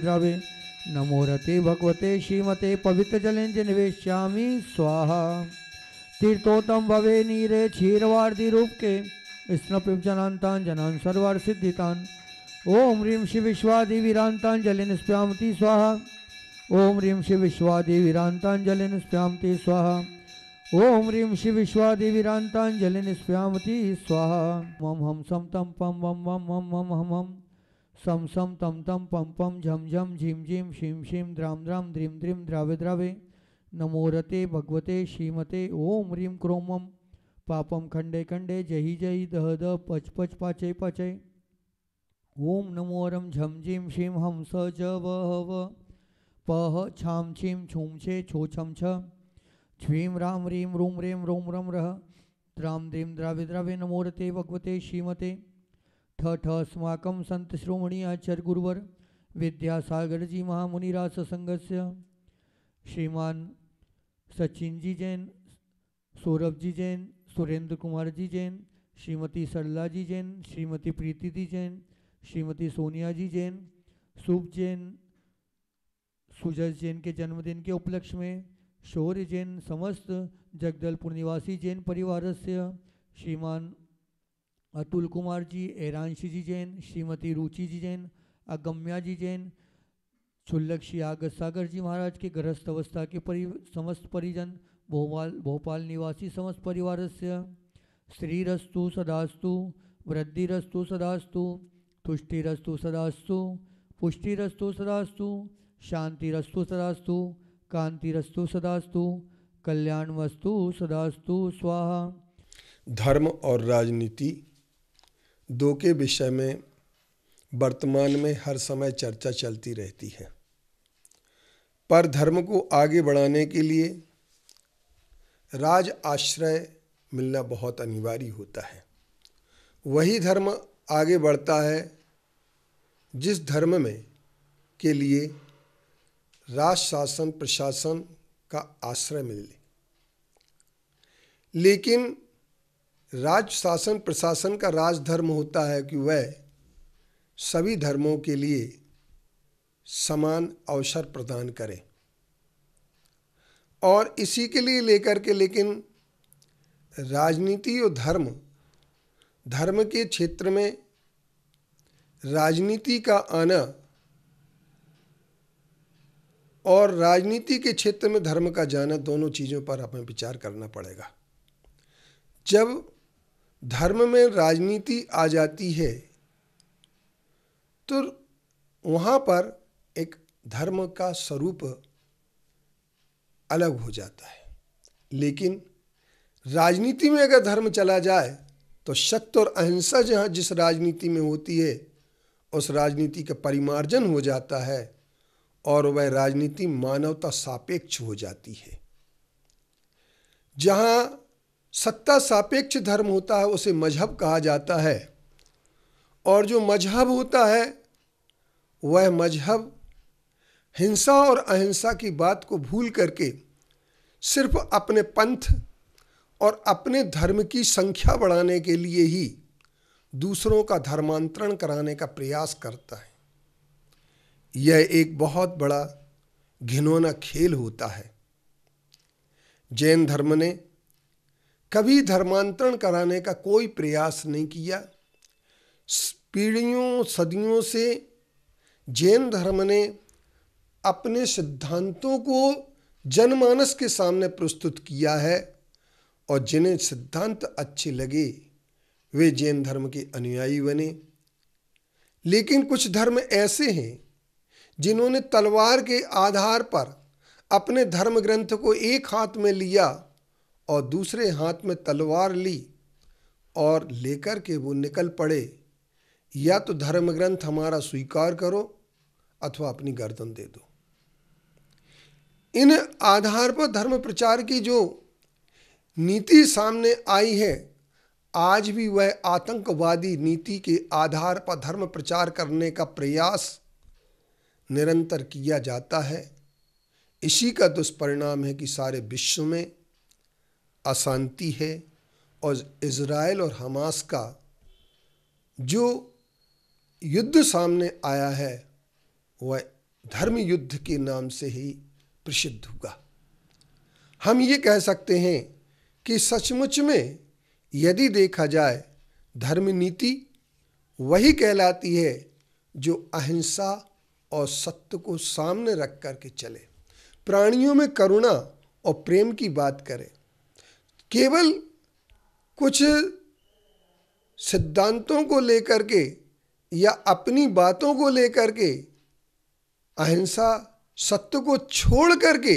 द्रवे नमो रते भगवते श्रीमते पवित्र जलेंद्र निवेश्यामी स्वाहा तीर्थोत्तम भवे नीरे क्षीरवार्धि रूप के स्नपिप जनांतान जनान सर्वार सिद्धितान ओम ह्रीं शिव विश्वादि जले निस्प्यामती स्वाहा ओम ह्रीं शिव विश्वादि जले निस्प्यामती स्वाहा ओम ह्रीं शिव विश्वादि जले निस्प्यामती स्वाहा मम हम सम तम पम वम वम वम वम हम हम सम सम तम तम पम पम झम झम झिम झिम शिम शिम द्राम द्राम द्रीम द्रीम द्रावे द्रावे नमोरते भगवते श्रीमते ओम ह्रीम क्रोमम पापम खंडे खंडे जहि जहि दह दह पच पच पाचे पाचे ओम नमोरम झम झिम शिम हम स ज व ह व प छाम छीम छूम छे छो छम छ छ्वीम राम रीम रूम रेम रोम रम रह द्राम द्रीम द्रावे द्रावे रते भगवते श्रीमते ठ अस्माकं सन्तश्रोमणि आचार्यगुरुवर विद्यासागरजी महामुनिरास से श्रीमान सचिन जी जैन सौरभ जी जैन सुरेंद्र कुमार जी जैन श्रीमती सरला जी जैन श्रीमती प्रीति जी जैन श्रीमती सोनिया जी जैन शुभ जैन सुजस जैन के जन्मदिन के उपलक्ष्य में शौर्य जैन समस्त जगदलपुर निवासी जैन परिवार से श्रीमान अतुल कुमार जी ऐरानशी जी जैन श्रीमती रुचि जी जैन अगम्या जी जैन सुल्लक्षी आगत सागर जी महाराज के गृहस्थ अवस्था के परि समस्त परिजन भोपाल भोपाल निवासी समस्त परिवार से श्रीरस्तु सदास्तु वृद्धिस्तु सदास्तु तुष्टिस्तु सदास्तु पुष्टिस्तु सदास्तु शांतिरस्तु सदास्तु कांतिरस्तु सदास्तु कल्याणवस्तु सदास्तु स्वाहा धर्म और राजनीति दो के विषय में वर्तमान में हर समय चर्चा चलती रहती है पर धर्म को आगे बढ़ाने के लिए राज आश्रय मिलना बहुत अनिवार्य होता है वही धर्म आगे बढ़ता है जिस धर्म में के लिए राज शासन प्रशासन का आश्रय मिले लेकिन राज्य शासन प्रशासन का राजधर्म होता है कि वह सभी धर्मों के लिए समान अवसर प्रदान करें और इसी के लिए लेकर के लेकिन राजनीति और धर्म धर्म के क्षेत्र में राजनीति का आना और राजनीति के क्षेत्र में धर्म का जाना दोनों चीज़ों पर हमें विचार करना पड़ेगा जब धर्म में राजनीति आ जाती है तो वहाँ पर एक धर्म का स्वरूप अलग हो जाता है लेकिन राजनीति में अगर धर्म चला जाए तो सत्य और अहिंसा जहाँ जिस राजनीति में होती है उस राजनीति का परिमार्जन हो जाता है और वह राजनीति मानवता सापेक्ष हो जाती है जहाँ सत्ता सापेक्ष धर्म होता है उसे मजहब कहा जाता है और जो मजहब होता है वह मजहब हिंसा और अहिंसा की बात को भूल करके सिर्फ अपने पंथ और अपने धर्म की संख्या बढ़ाने के लिए ही दूसरों का धर्मांतरण कराने का प्रयास करता है यह एक बहुत बड़ा घिनौना खेल होता है जैन धर्म ने कभी धर्मांतरण कराने का कोई प्रयास नहीं किया पीढ़ियों सदियों से जैन धर्म ने अपने सिद्धांतों को जनमानस के सामने प्रस्तुत किया है और जिन्हें सिद्धांत अच्छे लगे वे जैन धर्म के अनुयायी बने लेकिन कुछ धर्म ऐसे हैं जिन्होंने तलवार के आधार पर अपने धर्म ग्रंथ को एक हाथ में लिया और दूसरे हाथ में तलवार ली और लेकर के वो निकल पड़े या तो धर्म ग्रंथ हमारा स्वीकार करो अथवा अपनी गर्दन दे दो इन आधार पर धर्म प्रचार की जो नीति सामने आई है आज भी वह आतंकवादी नीति के आधार पर धर्म प्रचार करने का प्रयास निरंतर किया जाता है इसी का दुष्परिणाम है कि सारे विश्व में अशांति है और इसराइल और हमास का जो युद्ध सामने आया है वह धर्म युद्ध के नाम से ही प्रसिद्ध होगा हम ये कह सकते हैं कि सचमुच में यदि देखा जाए धर्म नीति वही कहलाती है जो अहिंसा और सत्य को सामने रख कर के चले प्राणियों में करुणा और प्रेम की बात करें केवल कुछ सिद्धांतों को लेकर के या अपनी बातों को लेकर के अहिंसा सत्य को छोड़ करके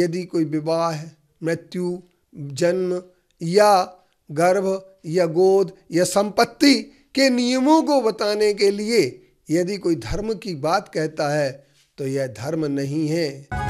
यदि कोई विवाह मृत्यु जन्म या गर्भ या गोद या संपत्ति के नियमों को बताने के लिए यदि कोई धर्म की बात कहता है तो यह धर्म नहीं है